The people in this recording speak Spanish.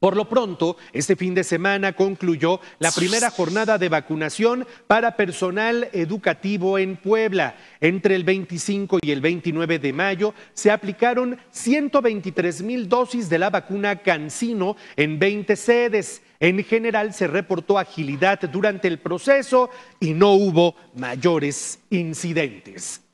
Por lo pronto, este fin de semana concluyó la primera jornada de vacunación para personal educativo en Puebla. Entre el 25 y el 29 de mayo se aplicaron 123 mil dosis de la vacuna Cancino en 20 sedes. En general se reportó agilidad durante el proceso y no hubo mayores incidentes.